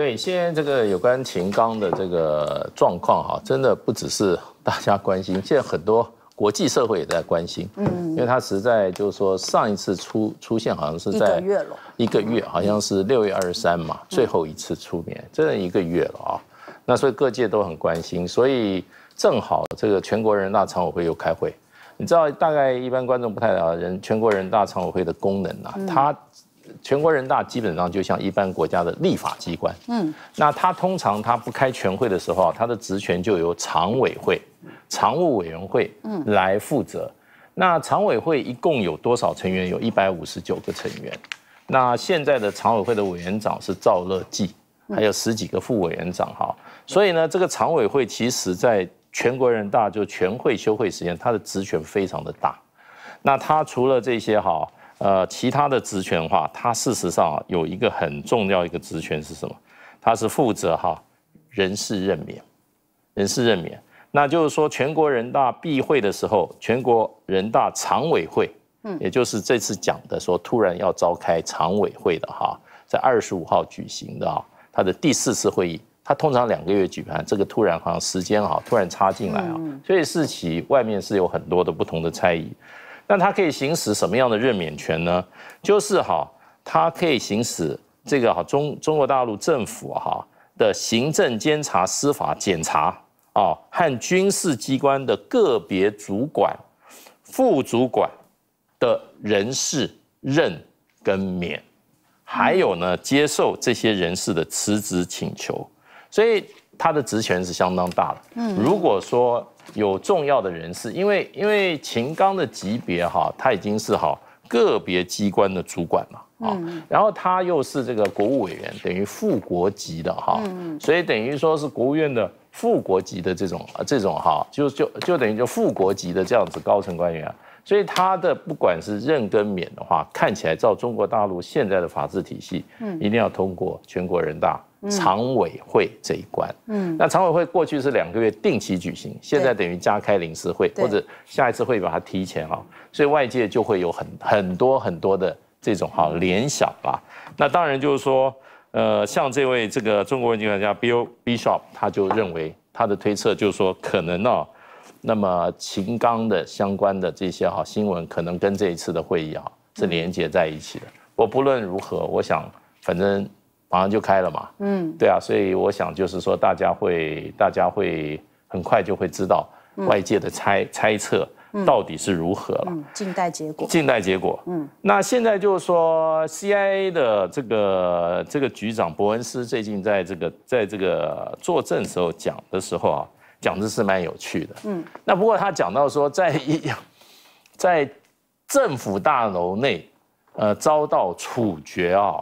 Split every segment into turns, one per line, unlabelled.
对，现在这个有关秦刚的这个状况哈，真的不只是大家关心，现在很多国际社会也在关心，嗯，因为他实在就是说，上一次出出现好像是在一个月了，一个月好像是六月二十三嘛，最后一次出面，的一个月了啊，那所以各界都很关心，所以正好这个全国人大常委会又开会，你知道大概一般观众不太了解人全国人大常委会的功能啊，他。全国人大基本上就像一般国家的立法机关，嗯，那他通常他不开全会的时候，他的职权就由常委会、常务委员会嗯来负责。那常委会一共有多少成员？有一百五十九个成员。那现在的常委会的委员长是赵乐际，还有十几个副委员长哈。所以呢，这个常委会其实在全国人大就全会休会时间，他的职权非常的大。那他除了这些哈。呃，其他的职权话，它事实上有一个很重要一个职权是什么？它是负责哈人事任免，人事任免。那就是说，全国人大闭会的时候，全国人大常委会，嗯，也就是这次讲的说，突然要召开常委会的哈，在二十五号举行的，它的第四次会议，它通常两个月举办，这个突然好像时间哈突然插进来啊，所以是其外面是有很多的不同的猜疑。那他可以行使什么样的任免权呢？就是哈，他可以行使这个哈中中国大陆政府哈的行政监察、司法检查啊，和军事机关的个别主管、副主管的人事任跟免，还有呢，接受这些人士的辞职请求。所以他的职权是相当大的。嗯，如果说。有重要的人士，因为因为秦刚的级别哈，他已经是好个别机关的主管了啊，然后他又是这个国务委员，等于副国级的哈，嗯，所以等于说是国务院的副国级的这种啊这种哈，就就就等于就副国级的这样子高层官员，所以他的不管是任跟免的话，看起来照中国大陆现在的法治体系，嗯，一定要通过全国人大。常委会这一关，嗯，那常委会过去是两个月定期举行，现在等于加开临时会，或者下一次会把它提前哈，所以外界就会有很很多很多的这种哈联想吧。那当然就是说，呃，像这位这个中国经济学家 Bill Bishop 他就认为他的推测就是说，可能哦。那么秦刚的相关的这些哈新闻可能跟这一次的会议哈是连接在一起的。我不论如何，我想反正。马上就开了嘛，嗯，对啊，所以我想就是说，大家会，大家会很快就会知道外界的猜猜测到底是如何了。
静待结果。静
待结果。嗯，那现在就是说，CIA 的这个这个局长伯恩斯最近在这个在这个作证时候讲的时候啊，讲的是蛮有趣的。嗯，那不过他讲到说，在在政府大楼内，呃，遭到处决啊。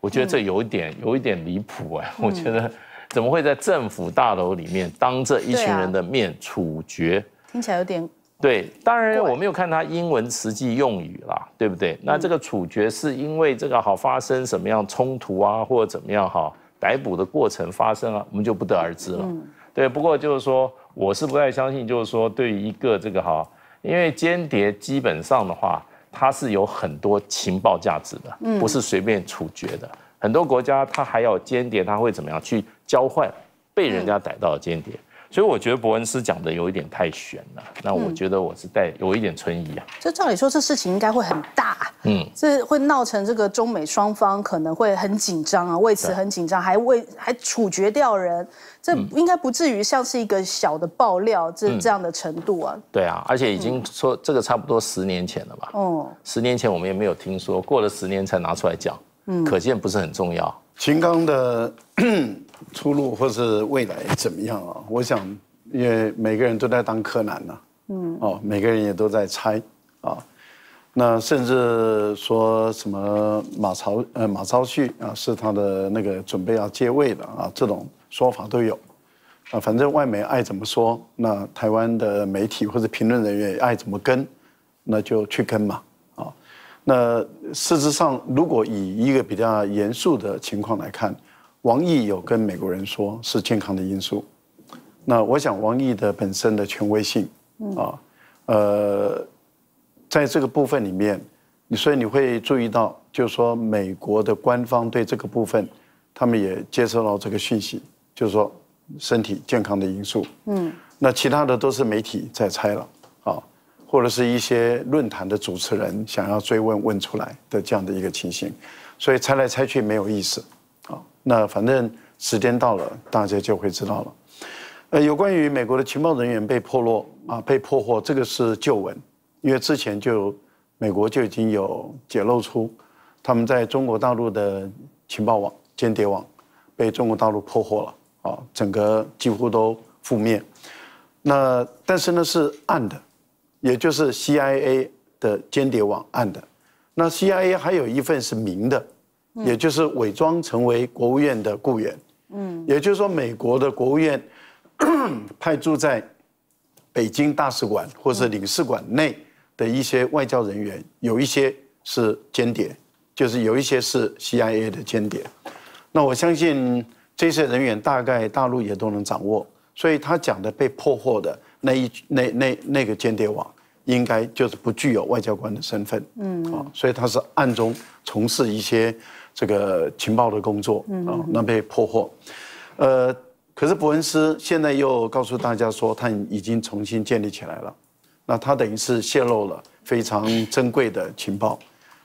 我觉得这有一点，有一点离谱哎！我觉得怎么会在政府大楼里面当着一群人的面处决？听起来有点对。当然，我没有看他英文实际用语啦，对不对？那这个处决是因为这个好发生什么样冲突啊，或者怎么样哈逮捕的过程发生啊，我们就不得而知了。对，不过就是说，我是不太相信，就是说对于一个这个哈，因为间谍基本上的话。它是有很多情报价值的，不是随便处决的。很多国家它还要间谍，它会怎么样去交换被人家逮到的间谍？所以我觉得伯恩斯讲的有一点太悬了，那我觉得我是带有一点存疑啊。
就照理说，这事情应该会很大，嗯，这会闹成这个中美双方可能会很紧张啊，为此很紧张，还为还处决掉人，这应该不至于像是一个小的爆料这这样的程度啊。
对啊，而且已经说这个差不多十年前了吧，嗯，十年前我们也没有听说，过了十年才拿出来讲，嗯，可见不是很重要。
秦刚的。出路或是未来怎么样啊？我想，因为每个人都在当柯南呐，嗯，哦，每个人也都在猜啊。那甚至说什么马超呃马超旭啊，是他的那个准备要接位的啊，这种说法都有。啊，反正外媒爱怎么说，那台湾的媒体或者评论人员爱怎么跟，那就去跟嘛。啊，那事实上，如果以一个比较严肃的情况来看。王毅有跟美国人说，是健康的因素。那我想王毅的本身的权威性啊，呃，在这个部分里面，所以你会注意到，就是说美国的官方对这个部分，他们也接受到这个讯息，就是说身体健康的因素。嗯，那其他的都是媒体在猜了啊，或者是一些论坛的主持人想要追问问出来的这样的一个情形，所以猜来猜去没有意思。那反正时间到了，大家就会知道了。呃，有关于美国的情报人员被破落啊，被破获，这个是旧闻，因为之前就美国就已经有解露出，他们在中国大陆的情报网、间谍网被中国大陆破获了啊，整个几乎都覆灭。那但是呢是暗的，也就是 CIA 的间谍网暗的。那 CIA 还有一份是明的。也就是伪装成为国务院的雇员，嗯，也就是说，美国的国务院 派驻在北京大使馆或者领事馆内的一些外交人员，有一些是间谍，就是有一些是 CIA 的间谍。那我相信这些人员大概大陆也都能掌握，所以他讲的被破获的那一那那那个间谍网，应该就是不具有外交官的身份，嗯啊，所以他是暗中从事一些。这个情报的工作啊，那被破获，呃，可是伯恩斯现在又告诉大家说他已经重新建立起来了，那他等于是泄露了非常珍贵的情报，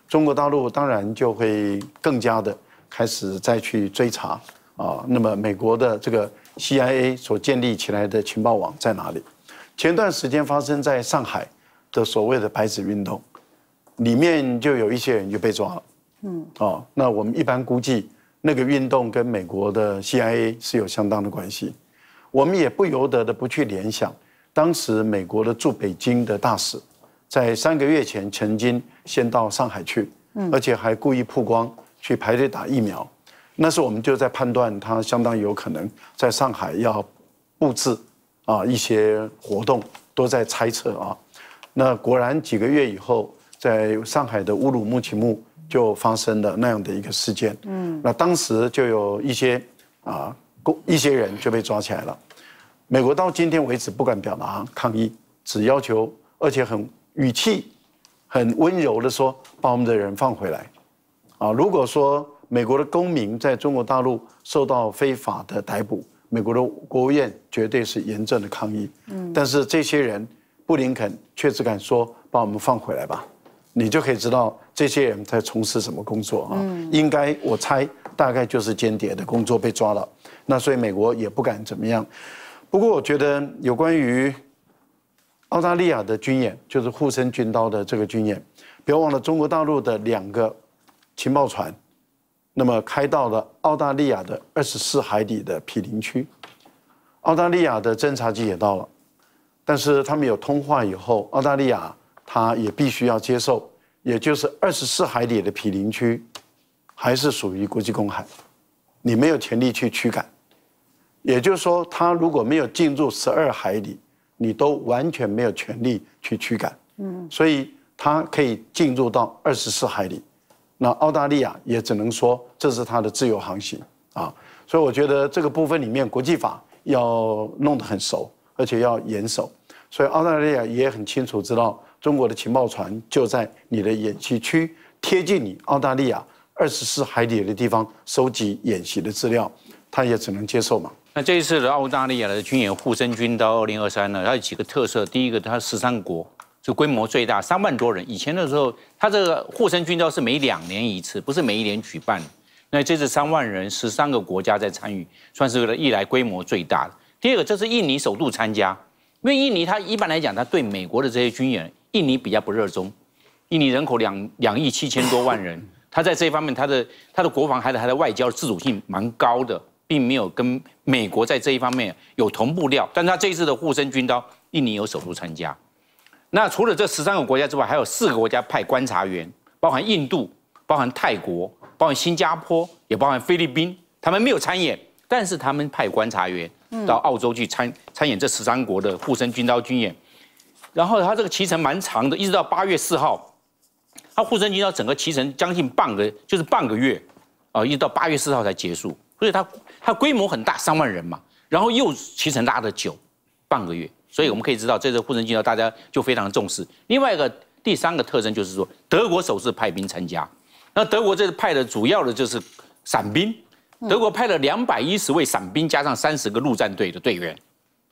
中国大陆当然就会更加的开始再去追查啊。那么美国的这个 CIA 所建立起来的情报网在哪里？前段时间发生在上海的所谓的白纸运动，里面就有一些人就被抓了。嗯，哦，那我们一般估计，那个运动跟美国的 CIA 是有相当的关系，我们也不由得的不去联想，当时美国的驻北京的大使，在三个月前曾经先到上海去，嗯，而且还故意曝光去排队打疫苗，那时我们就在判断他相当有可能在上海要布置啊一些活动，都在猜测啊，那果然几个月以后，在上海的乌鲁木齐墓。就发生了那样的一个事件，嗯，那当时就有一些啊，一些人就被抓起来了。美国到今天为止不敢表达抗议，只要求，而且很语气很温柔的说，把我们的人放回来。啊，如果说美国的公民在中国大陆受到非法的逮捕，美国的国务院绝对是严正的抗议。嗯，但是这些人，布林肯却只敢说把我们放回来吧。你就可以知道这些人在从事什么工作啊？应该我猜大概就是间谍的工作被抓了。那所以美国也不敢怎么样。不过我觉得有关于澳大利亚的军演，就是护身军刀的这个军演，不要忘了中国大陆的两个情报船，那么开到了澳大利亚的二十四海底的毗邻区，澳大利亚的侦察机也到了，但是他们有通话以后，澳大利亚。他也必须要接受，也就是二十四海里的毗邻区，还是属于国际公海，你没有权利去驱赶。也就是说，他如果没有进入十二海里，你都完全没有权利去驱赶。嗯，所以他可以进入到二十四海里，那澳大利亚也只能说这是他的自由航行啊。所以我觉得这个部分里面，国际法要弄得很熟，而且要严守。所以澳大利亚也很清楚知道。中国的情报船就在你的演习区贴近你澳大利亚二十四海里的地方收集演习的资料，他也只能接受嘛？
那这一次的澳大利亚的军演护身军到二零二三呢，它有几个特色？第一个，它十三国就规模最大，三万多人。以前的时候，它这个护身军都是每两年一次，不是每一年举办。那这次三万人，十三个国家在参与，算是历来规模最大的。第二个，这是印尼首度参加，因为印尼它一般来讲，它对美国的这些军演。印尼比较不热衷，印尼人口两两亿七千多万人，他在这一方面，他的他的国防还有他的外交自主性蛮高的，并没有跟美国在这一方面有同步料。但他这一次的护身军刀，印尼有首度参加。那除了这十三个国家之外，还有四个国家派观察员，包含印度、包含泰国、包含新加坡，也包含菲律宾，他们没有参演，但是他们派观察员到澳洲去参参演这十三国的护身军刀军演。然后它这个骑程蛮长的，一直到八月四号，它护身军要整个骑程将近半个，就是半个月，啊，一直到八月四号才结束。所以它它规模很大，三万人嘛。然后又骑程拉的久，半个月。所以我们可以知道，这次护身军要大家就非常重视。另外一个第三个特征就是说，德国首次派兵参加。那德国这次派的主要的就是伞兵，德国派了两百一十位伞兵，加上三十个陆战队的队员。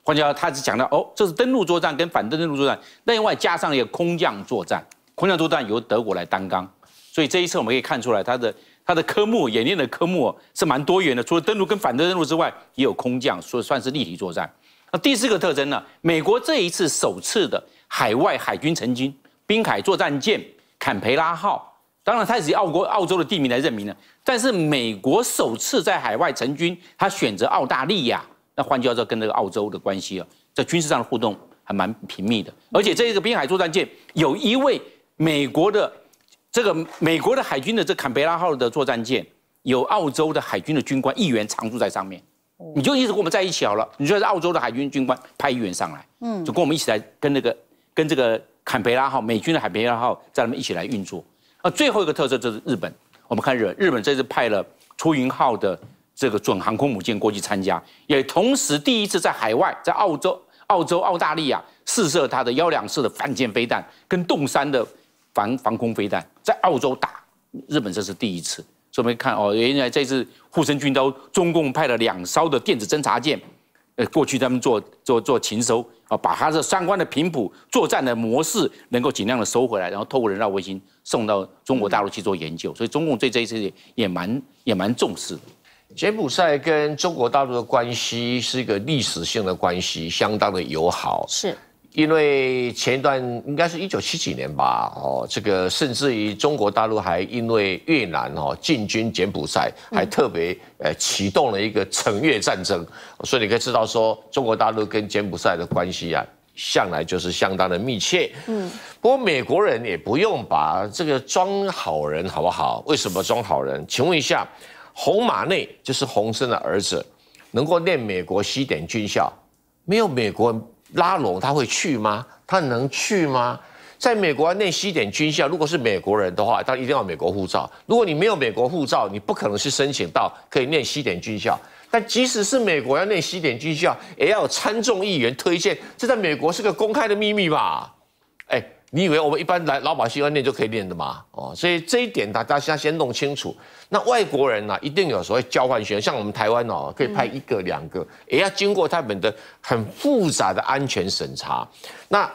换句话说，他只讲到哦，这是登陆作战跟反登陆作战，另外加上一个空降作战，空降作战由德国来担纲，所以这一次我们可以看出来，它的它的科目演练的科目是蛮多元的，除了登陆跟反登陆之外，也有空降，所以算是立体作战。那第四个特征呢？美国这一次首次的海外海军成军，滨海作战舰“坎培拉号”，当然它是以澳国澳洲的地名来命名的，但是美国首次在海外成军，它选择澳大利亚。换句做说，跟那个澳洲的关系啊，在军事上的互动还蛮频密的。而且这个滨海作战舰有一位美国的，这个美国的海军的这坎培拉号的作战舰，有澳洲的海军的军官议员常驻在上面。你就一直跟我们在一起好了。你就是澳洲的海军军官派议员上来，嗯，就跟我们一起来跟那个跟这个坎培拉号美军的坎培拉号在他们一起来运作。那最后一个特色就是日本，我们看日日本这次派了出云号的。这个准航空母舰过去参加，也同时第一次在海外，在澳洲、澳洲、澳大利亚试射它的幺两式反舰飞弹，跟洞山的防防空飞弹在澳洲打日本，这是第一次。所以我们看哦，原来这次护身军刀，中共派了两艘的电子侦察舰，呃，过去他们做做做情收啊，把它的相关的频谱作战的模式能够尽量的收回来，然后透过人造卫星送到中国大陆
去做研究。所以中共对这一次也蛮也蛮重视。柬埔寨跟中国大陆的关系是一个历史性的关系，相当的友好。是，因为前一段应该是一九七几年吧，哦，这个甚至于中国大陆还因为越南哦进军柬埔寨，还特别呃启动了一个城越战争，所以你可以知道说中国大陆跟柬埔寨的关系啊，向来就是相当的密切。嗯，不过美国人也不用把这个装好人好不好？为什么装好人？请问一下。红马内就是洪森的儿子，能够念美国西点军校，没有美国拉拢他会去吗？他能去吗？在美国念西点军校，如果是美国人的话，他一定要美国护照。如果你没有美国护照，你不可能去申请到可以念西点军校。但即使是美国要念西点军校，也要参众议员推荐，这在美国是个公开的秘密吧？你以为我们一般来老百姓要练就可以练的吗？哦，所以这一点大家先弄清楚。那外国人呢，一定有所谓交换生，像我们台湾哦，可以派一个两个，也要经过他们的很复杂的安全审查。那。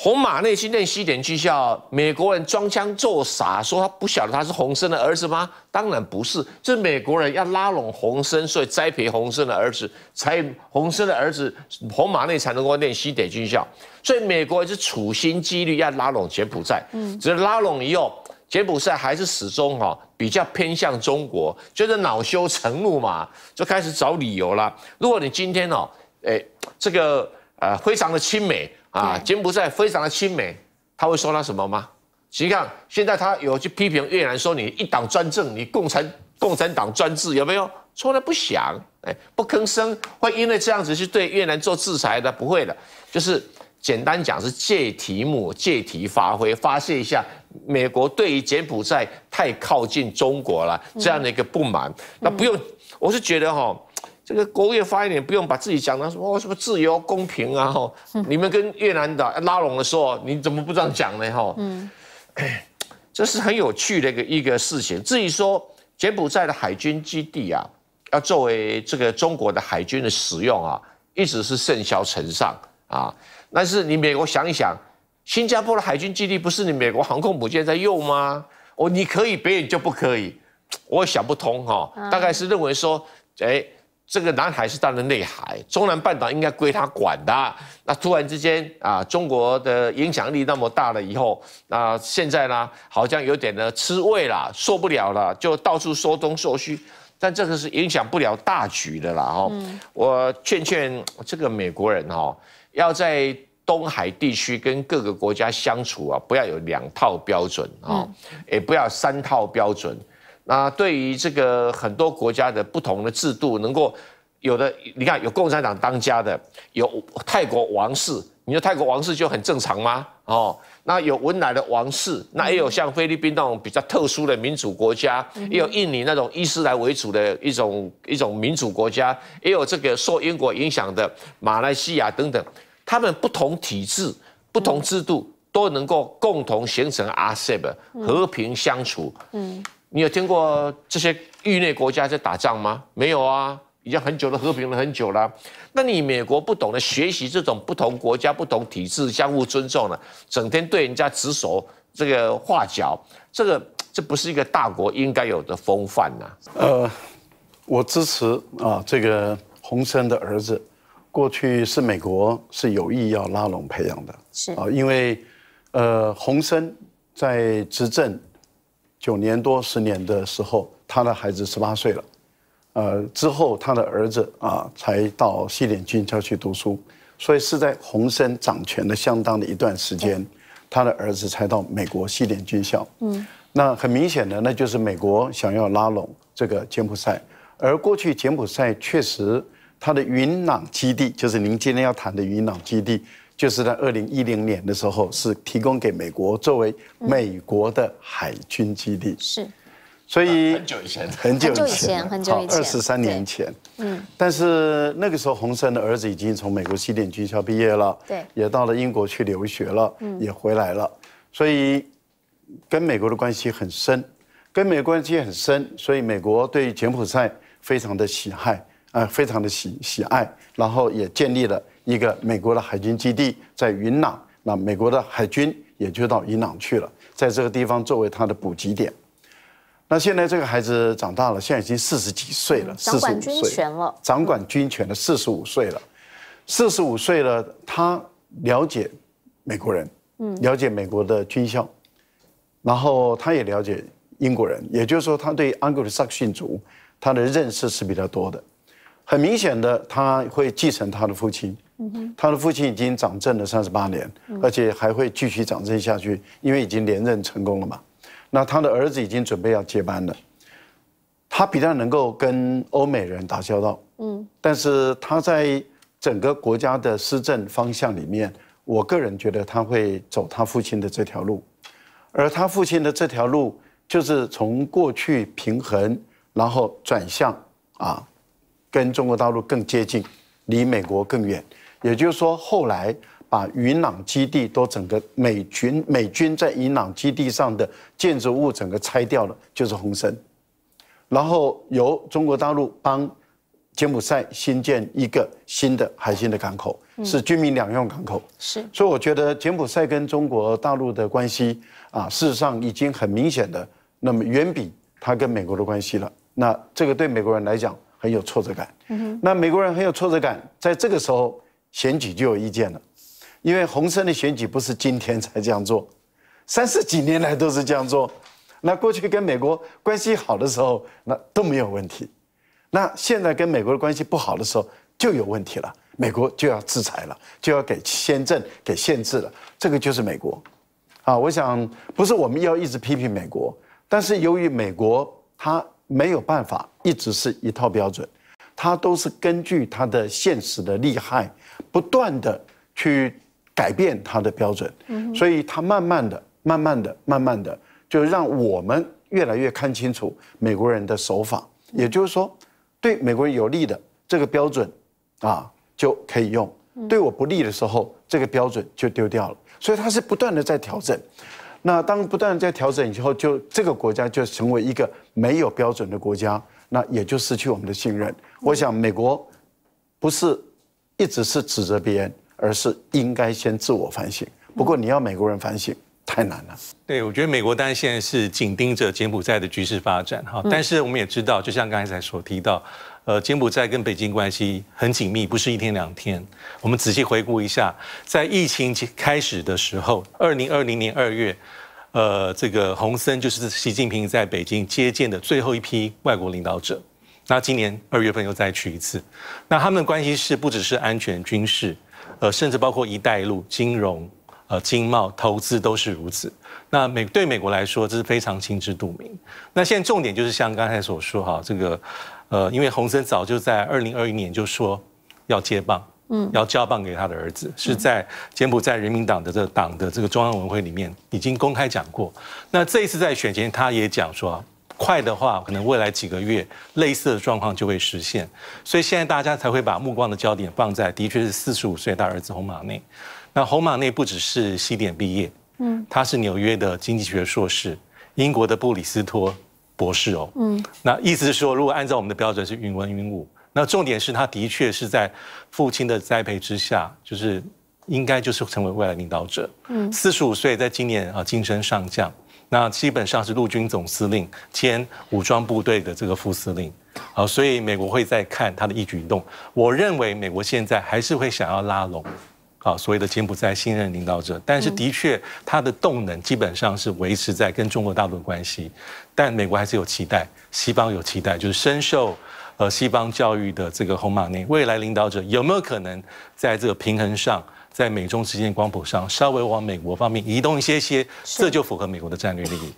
红马内去练西点军校，美国人装腔作傻，说他不晓得他是洪森的儿子吗？当然不是，这美国人要拉拢洪森，所以栽培洪森的儿子，才洪森的儿子红马内才能够念西点军校。所以美国是处心积虑要拉拢柬埔寨，嗯，只是拉拢以后，柬埔寨还是始终哈比较偏向中国，觉得恼羞成怒嘛，就开始找理由了。如果你今天哦，诶，这个呃，非常的亲美。啊，柬埔寨非常的亲美，他会说他什么吗？实际上，现在他有去批评越南说你一党专政，你共产共产党专制，有没有？从来不想，哎，不吭声，会因为这样子去对越南做制裁的，不会的，就是简单讲是借题目借题发挥，发泄一下美国对于柬埔寨太靠近中国了这样的一个不满。那不用，我是觉得哈。这个国务院发言人不用把自己讲成什么什么自由公平啊！哈，你们跟越南的拉拢的时候，你怎么不这样讲呢？哈，嗯，这是很有趣的一个一个事情。至于说柬埔寨的海军基地啊，要作为这个中国的海军的使用啊，一直是盛嚣尘上啊。但是你美国想一想，新加坡的海军基地不是你美国航空母舰在用吗？哦，你可以，别人就不可以，我想不通哈。大概是认为说，哎。这个南海是它的内海，中南半岛应该归他管的。那突然之间啊，中国的影响力那么大了以后啊，现在呢好像有点呢吃味了，受不了了，就到处说东说西。但这个是影响不了大局的啦。哈，我劝劝这个美国人哈，要在东海地区跟各个国家相处啊，不要有两套标准啊，也不要三套标准。那对于这个很多国家的不同的制度，能够有的，你看有共产党当家的，有泰国王室，你说泰国王室就很正常吗？哦，那有文莱的王室，那也有像菲律宾那种比较特殊的民主国家，也有印尼那种伊斯兰为主的一种一种民主国家，也有这个受英国影响的马来西亚等等，他们不同体制、不同制度都能够共同形成阿 s e 和平相处。嗯。你有听过这些域内国家在打仗吗？没有啊，已经很久的和平了很久了。那你美国不懂得学习这种不同国家、不同体制相互尊重了，整天对人家指手这个画脚，这个这不是一个大国应该有的风范呐。
呃，我支持啊，这个洪森的儿子过去是美国是有意要拉拢培养的，是啊，因为呃洪森在执政。九年多十年的时候，他的孩子十八岁了，呃，之后他的儿子啊才到西点军校去读书，所以是在洪森掌权的相当的一段时间，他的儿子才到美国西点军校。嗯，那很明显的，那就是美国想要拉拢这个柬埔寨，而过去柬埔寨确实它的云朗基地，就是您今天要谈的云朗基地。就是在二零一零年的时候，是提供给美国作为美国的海军基地。是，所以很久以前，很久以前，很久以前，二十三年前。嗯。但是那个时候，洪森的儿子已经从美国西点军校毕业了，对，也到了英国去留学了，嗯，也回来了。所以跟美国的关系很深，跟美国关系很深，所以美国对柬埔寨非常的喜爱。啊，非常的喜喜爱，然后也建立了一个美国的海军基地在云朗，那美国的海军也就到云朗去了，在这个地方作为他的补给点。那现在这个孩子长大了，现在已经四十几岁了，四十五岁了，掌管军权的四十五岁了，四十五岁了，他了解美国人，嗯，了解美国的军校，然后他也了解英国人，也就是说，他对安格鲁萨克逊族他的认识是比较多的。很明显的，他会继承他的父亲。他的父亲已经掌政了三十八年，而且还会继续掌政下去，因为已经连任成功了嘛。那他的儿子已经准备要接班了。他比较能够跟欧美人打交道，嗯，但是他在整个国家的施政方向里面，我个人觉得他会走他父亲的这条路，而他父亲的这条路就是从过去平衡，然后转向啊。跟中国大陆更接近，离美国更远。也就是说，后来把云朗基地都整个美军美军在云朗基地上的建筑物整个拆掉了，就是红参。然后由中国大陆帮柬埔寨新建一个新的海星的港口，是军民两用港口。是。所以我觉得柬埔寨跟中国大陆的关系啊，事实上已经很明显的，那么远比它跟美国的关系了。那这个对美国人来讲。很有挫折感，那美国人很有挫折感，在这个时候选举就有意见了，因为红森的选举不是今天才这样做，三十几年来都是这样做，那过去跟美国关系好的时候，那都没有问题，那现在跟美国的关系不好的时候就有问题了，美国就要制裁了，就要给签证给限制了，这个就是美国，啊，我想不是我们要一直批评美国，但是由于美国他。没有办法，一直是一套标准，它都是根据它的现实的利害，不断的去改变它的标准，所以它慢慢的、慢慢的、慢慢的，就让我们越来越看清楚美国人的手法。也就是说，对美国人有利的这个标准，啊，就可以用；对我不利的时候，这个标准就丢掉了。所以它是不断的在调整。那当不断在调整以后，就这个国家就成为一个没有标准的国家，那也就失去我们的信任。我想美国不是一直是指责别人，而是应该先自我反省。不过你要美国人反省太难了。
对，我觉得美国当然现在是紧盯着柬埔寨的局势发展哈，但是我们也知道，就像刚才所提到。呃，柬埔寨跟北京关系很紧密，不是一天两天。我们仔细回顾一下，在疫情开始的时候，二零二零年二月，呃，这个洪森就是习近平在北京接见的最后一批外国领导者。那今年二月份又再去一次，那他们的关系是不只是安全、军事，呃，甚至包括“一带一路”、金融、呃、经贸、投资都是如此。那美对美国来说，这是非常心知肚明。那现在重点就是像刚才所说哈，这个。呃，因为洪森早就在二零二一年就说要接棒，嗯，要交棒给他的儿子，是在柬埔寨人民党的这个党的这个中央文会里面已经公开讲过。那这一次在选前，他也讲说，快的话，可能未来几个月类似的状况就会实现。所以现在大家才会把目光的焦点放在，的确是四十五岁大儿子洪马内。那洪马内不只是西点毕业，嗯，他是纽约的经济学硕士，英国的布里斯托。博士哦，嗯，那意思是说，如果按照我们的标准是云文云武，那重点是他的确是在父亲的栽培之下，就是应该就是成为未来领导者。嗯，四十五岁，在今年啊晋升上将，那基本上是陆军总司令兼武装部队的这个副司令。好，所以美国会在看他的一举一动。我认为美国现在还是会想要拉拢。啊，所谓的柬埔寨新任领导者，但是的确，他的动能基本上是维持在跟中国大陆的关系，但美国还是有期待，西方有期待，就是深受呃西方教育的这个红马内未来领导者有没有可能在这个平衡上，在美中之间光谱上稍微往美国方面移动一些些，这就符合美国的战略利益。